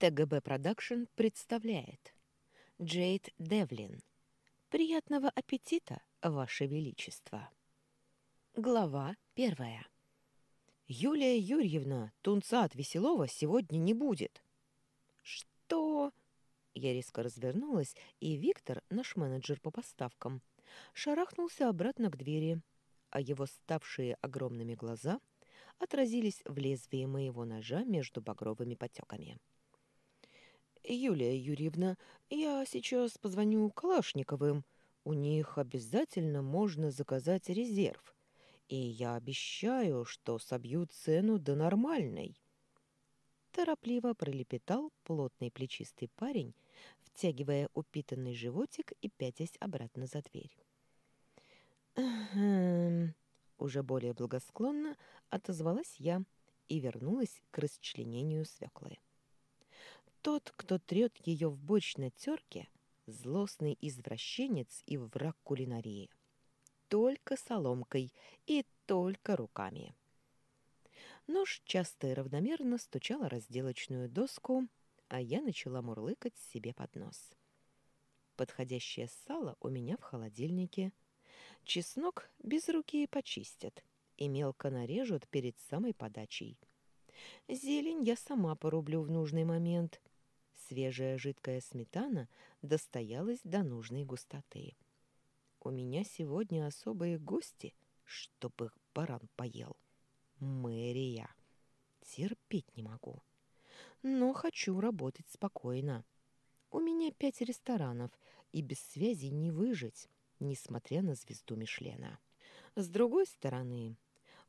ТГБ Продакшн представляет Джейд Девлин. Приятного аппетита, Ваше Величество. Глава первая. Юлия Юрьевна, тунца от Веселова сегодня не будет. Что? Я резко развернулась, и Виктор, наш менеджер по поставкам, шарахнулся обратно к двери, а его ставшие огромными глаза отразились в лезвии моего ножа между багровыми потеками. — «Юлия Юрьевна, я сейчас позвоню Калашниковым. У них обязательно можно заказать резерв. И я обещаю, что собью цену до нормальной». Торопливо пролепетал плотный плечистый парень, втягивая упитанный животик и пятясь обратно за дверь. уже более благосклонно отозвалась я и вернулась к расчленению свеклы. Тот, кто трёт её в бочной тёрке, злостный извращенец и враг кулинарии. Только соломкой и только руками. Нож часто и равномерно стучала разделочную доску, а я начала мурлыкать себе под нос. Подходящее сало у меня в холодильнике. Чеснок без руки почистят и мелко нарежут перед самой подачей. Зелень я сама порублю в нужный момент. Свежая жидкая сметана достоялась до нужной густоты. «У меня сегодня особые гости, чтобы их баран поел. Мэрия. Терпеть не могу. Но хочу работать спокойно. У меня пять ресторанов, и без связи не выжить, несмотря на звезду Мишлена. С другой стороны,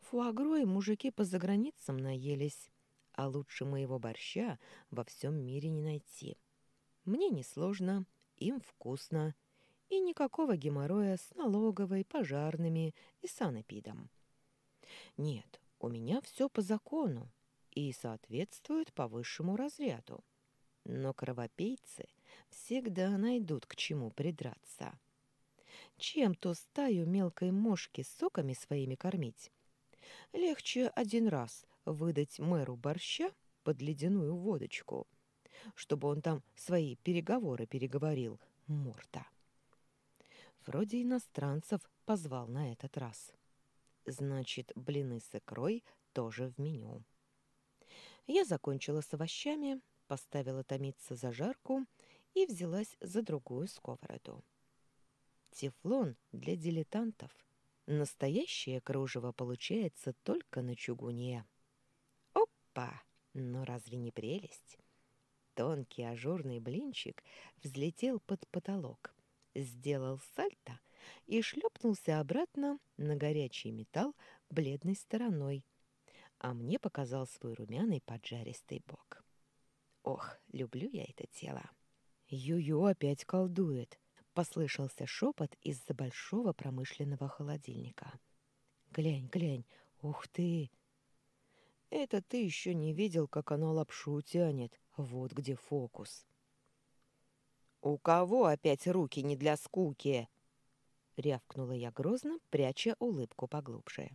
фуагрой мужики по заграницам наелись» а лучше моего борща во всем мире не найти. Мне несложно, им вкусно, и никакого геморроя с налоговой, пожарными и санэпидом. Нет, у меня все по закону и соответствует по высшему разряду. Но кровопейцы всегда найдут к чему придраться. Чем то стаю мелкой мошки соками своими кормить? Легче один раз выдать мэру борща под ледяную водочку, чтобы он там свои переговоры переговорил, морта. Вроде иностранцев позвал на этот раз. Значит, блины с икрой тоже в меню. Я закончила с овощами, поставила томиться за жарку и взялась за другую сковороду. Тефлон для дилетантов. Настоящее кружево получается только на чугуне. Опа! Ну разве не прелесть? Тонкий ажурный блинчик взлетел под потолок, сделал сальто и шлепнулся обратно на горячий металл бледной стороной, а мне показал свой румяный поджаристый бок. Ох, люблю я это тело. Ю-ю опять колдует, послышался шепот из-за большого промышленного холодильника. Глянь, глянь, ух ты! Это ты еще не видел, как она лапшу тянет. Вот где фокус. «У кого опять руки не для скуки?» Рявкнула я грозно, пряча улыбку поглубже.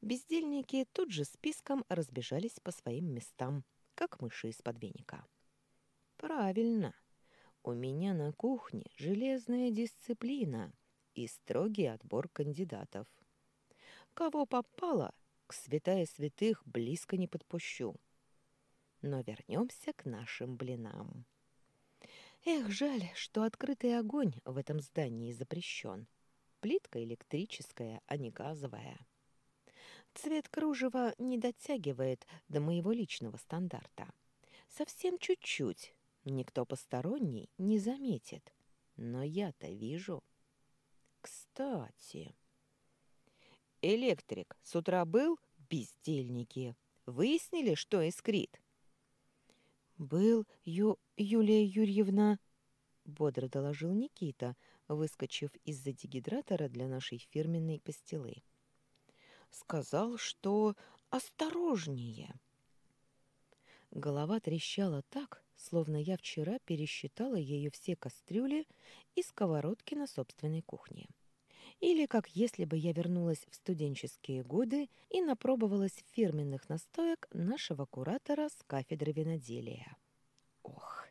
Бездельники тут же списком разбежались по своим местам, как мыши из-под веника. «Правильно. У меня на кухне железная дисциплина и строгий отбор кандидатов. Кого попало, к святая святых близко не подпущу. Но вернемся к нашим блинам. Эх, жаль, что открытый огонь в этом здании запрещен. Плитка электрическая, а не газовая. Цвет кружева не дотягивает до моего личного стандарта. Совсем чуть-чуть. Никто посторонний не заметит. Но я-то вижу. Кстати... «Электрик с утра был?» Бездельники. Выяснили, что искрит? «Был Ю... Юлия Юрьевна...» — бодро доложил Никита, выскочив из-за дегидратора для нашей фирменной пастилы. «Сказал, что осторожнее». Голова трещала так, словно я вчера пересчитала ее все кастрюли и сковородки на собственной кухне. Или как если бы я вернулась в студенческие годы и напробовалась фирменных настоек нашего куратора с кафедры виноделия. Ох,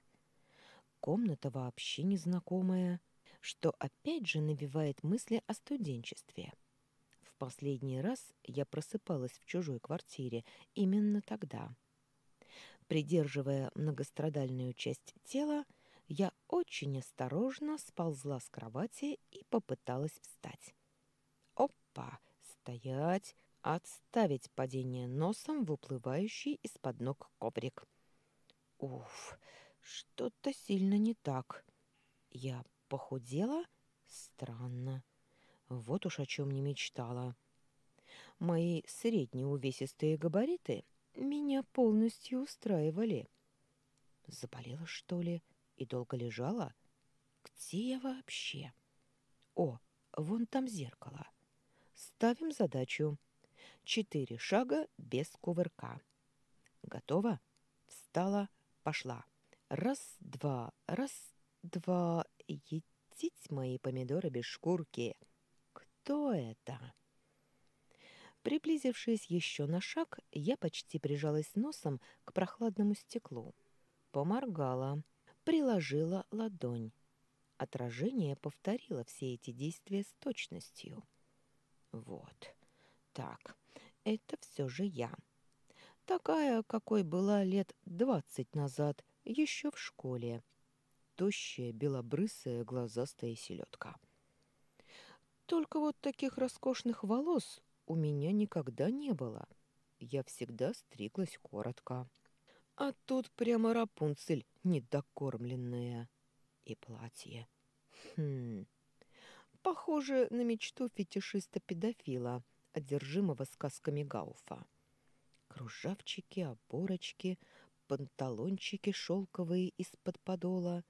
комната вообще незнакомая, что опять же навевает мысли о студенчестве. В последний раз я просыпалась в чужой квартире именно тогда. Придерживая многострадальную часть тела, я очень осторожно сползла с кровати и попыталась встать. Опа! Стоять! Отставить падение носом выплывающий из-под ног коврик. Уф, что-то сильно не так. Я похудела? Странно. Вот уж о чем не мечтала. Мои средние увесистые габариты меня полностью устраивали. Заболела, что ли? — и долго лежала? Где я вообще? О, вон там зеркало. Ставим задачу. Четыре шага без кувырка. Готова? Встала, пошла. Раз, два, раз, два. Едить мои помидоры без шкурки. Кто это? Приблизившись еще на шаг, я почти прижалась носом к прохладному стеклу. Поморгала приложила ладонь. Отражение повторило все эти действия с точностью. Вот. Так, это все же я. Такая, какой была лет двадцать назад, еще в школе. Тощая, белобрысая, глазастая селедка. Только вот таких роскошных волос у меня никогда не было. Я всегда стриглась коротко. А тут прямо Рапунцель недокормленная. И платье. Хм. Похоже на мечту фетишиста-педофила, одержимого сказками Гауфа. Кружавчики, оборочки, панталончики шелковые из-под подола,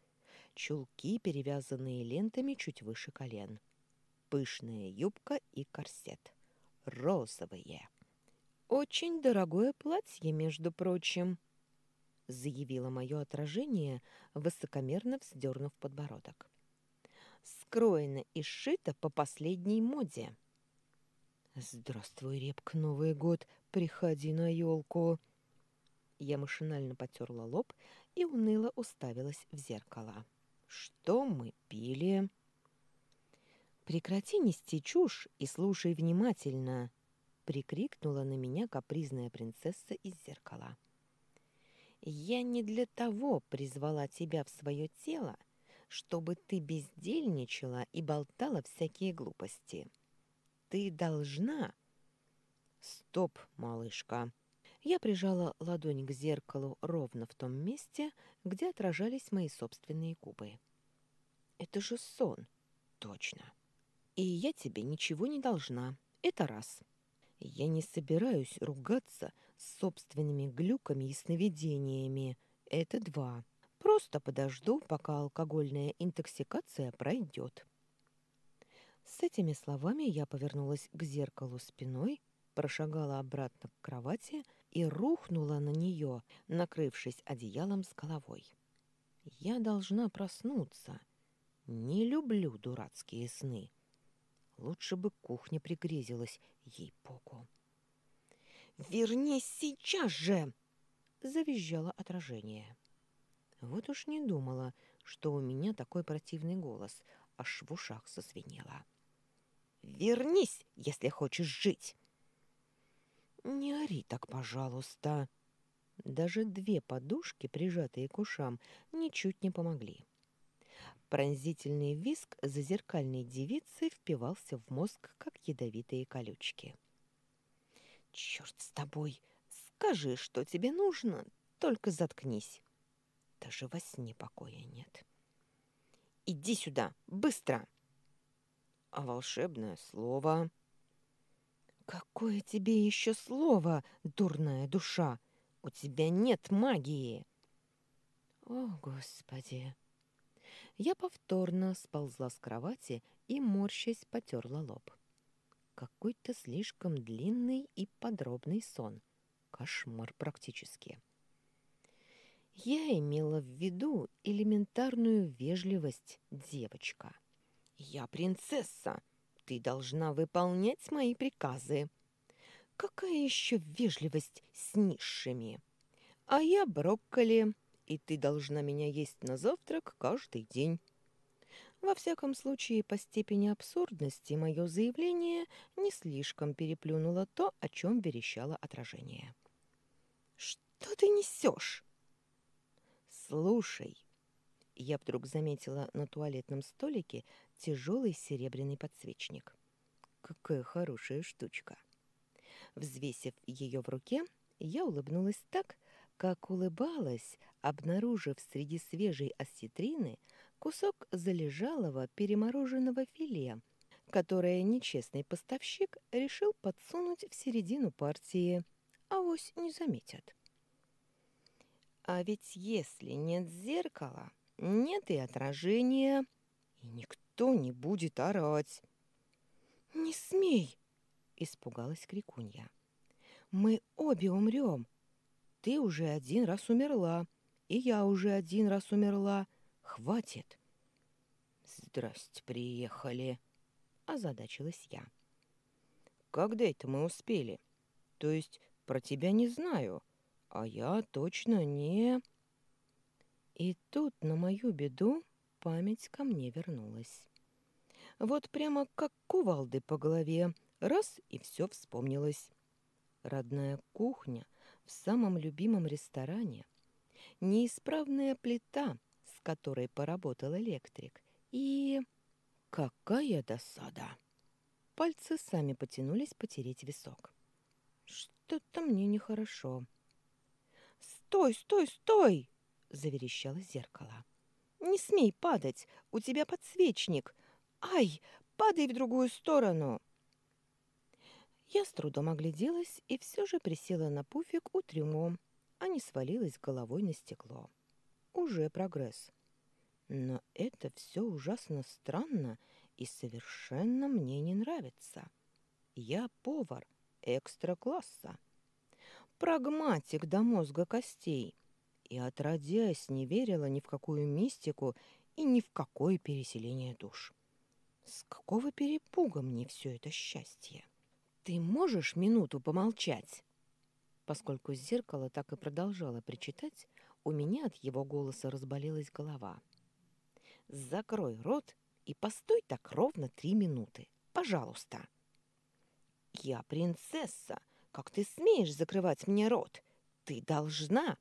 чулки, перевязанные лентами чуть выше колен, пышная юбка и корсет, розовые. Очень дорогое платье, между прочим заявило мое отражение, высокомерно вздернув подбородок. «Скроено и сшито по последней моде». «Здравствуй, Репк, Новый год, приходи на елку!» Я машинально потерла лоб и уныло уставилась в зеркало. «Что мы пили?» «Прекрати нести чушь и слушай внимательно!» — прикрикнула на меня капризная принцесса из зеркала. Я не для того призвала тебя в свое тело, чтобы ты бездельничала и болтала всякие глупости. Ты должна... Стоп, малышка. Я прижала ладонь к зеркалу ровно в том месте, где отражались мои собственные губы. Это же сон. Точно. И я тебе ничего не должна. Это раз. Я не собираюсь ругаться с собственными глюками и сновидениями. Это два. Просто подожду, пока алкогольная интоксикация пройдет. С этими словами я повернулась к зеркалу спиной, прошагала обратно к кровати и рухнула на нее, накрывшись одеялом с головой. Я должна проснуться. Не люблю дурацкие сны. Лучше бы кухня пригрезилась, ей поку. «Вернись сейчас же!» — завизжало отражение. Вот уж не думала, что у меня такой противный голос, аж в ушах созвенело. «Вернись, если хочешь жить!» «Не ори так, пожалуйста!» Даже две подушки, прижатые к ушам, ничуть не помогли. Пронзительный виск зазеркальной девицы впивался в мозг, как ядовитые колючки. «Черт с тобой! Скажи, что тебе нужно, только заткнись!» Даже во сне покоя нет. «Иди сюда! Быстро!» «А волшебное слово...» «Какое тебе еще слово, дурная душа? У тебя нет магии!» «О, Господи!» я повторно сползла с кровати и, морщась, потерла лоб. Какой-то слишком длинный и подробный сон. Кошмар практически. Я имела в виду элементарную вежливость девочка. «Я принцесса! Ты должна выполнять мои приказы!» «Какая еще вежливость с низшими!» «А я брокколи!» и ты должна меня есть на завтрак каждый день. Во всяком случае, по степени абсурдности мое заявление не слишком переплюнуло то, о чем верещало отражение. «Что ты несешь?» «Слушай!» Я вдруг заметила на туалетном столике тяжелый серебряный подсвечник. «Какая хорошая штучка!» Взвесив ее в руке, я улыбнулась так, как улыбалась, обнаружив среди свежей осетрины кусок залежалого перемороженного филе, которое нечестный поставщик решил подсунуть в середину партии. Авось не заметят. А ведь если нет зеркала, нет и отражения, и никто не будет орать. «Не смей!» – испугалась Крикунья. «Мы обе умрем, ты уже один раз умерла, и я уже один раз умерла. Хватит!» «Здрасте, приехали!» — озадачилась я. «Когда это мы успели? То есть про тебя не знаю, а я точно не...» И тут, на мою беду, память ко мне вернулась. Вот прямо как кувалды по голове, раз и все вспомнилось. Родная кухня, в самом любимом ресторане, неисправная плита, с которой поработал электрик, и... Какая досада! Пальцы сами потянулись потереть висок. Что-то мне нехорошо. «Стой, стой, стой!» – заверещало зеркало. «Не смей падать! У тебя подсвечник! Ай, падай в другую сторону!» Я с трудом огляделась и все же присела на пуфик у трюмо, а не свалилась головой на стекло. Уже прогресс. Но это все ужасно странно и совершенно мне не нравится. Я повар экстра-класса. Прагматик до мозга костей. И отродясь не верила ни в какую мистику и ни в какое переселение душ. С какого перепуга мне все это счастье? «Ты можешь минуту помолчать?» Поскольку зеркало так и продолжало причитать, у меня от его голоса разболелась голова. «Закрой рот и постой так ровно три минуты, пожалуйста!» «Я принцесса! Как ты смеешь закрывать мне рот? Ты должна!»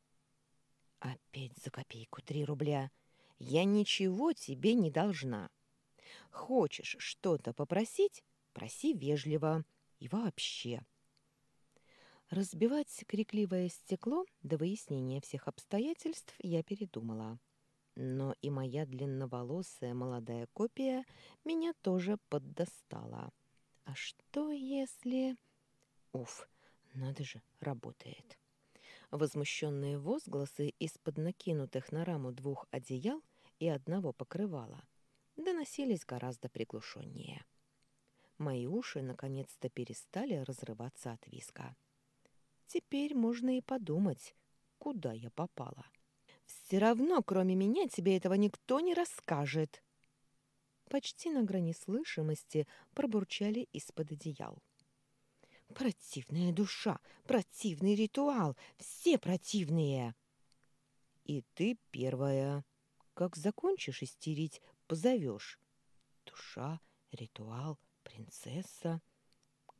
«Опять за копейку три рубля! Я ничего тебе не должна!» «Хочешь что-то попросить? Проси вежливо и вообще. Разбивать крикливое стекло до выяснения всех обстоятельств я передумала. Но и моя длинноволосая молодая копия меня тоже поддостала. А что если... Уф, надо же, работает. Возмущенные возгласы из-под накинутых на раму двух одеял и одного покрывала доносились гораздо приглушеннее. — Мои уши наконец-то перестали разрываться от виска. Теперь можно и подумать, куда я попала. «Все равно, кроме меня, тебе этого никто не расскажет!» Почти на грани слышимости пробурчали из-под одеял. «Противная душа! Противный ритуал! Все противные!» «И ты первая. Как закончишь истерить, позовешь. Душа, ритуал, Принцесса.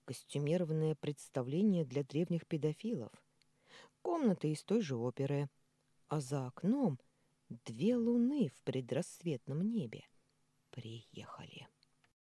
Костюмированное представление для древних педофилов. Комната из той же оперы. А за окном две луны в предрассветном небе. Приехали.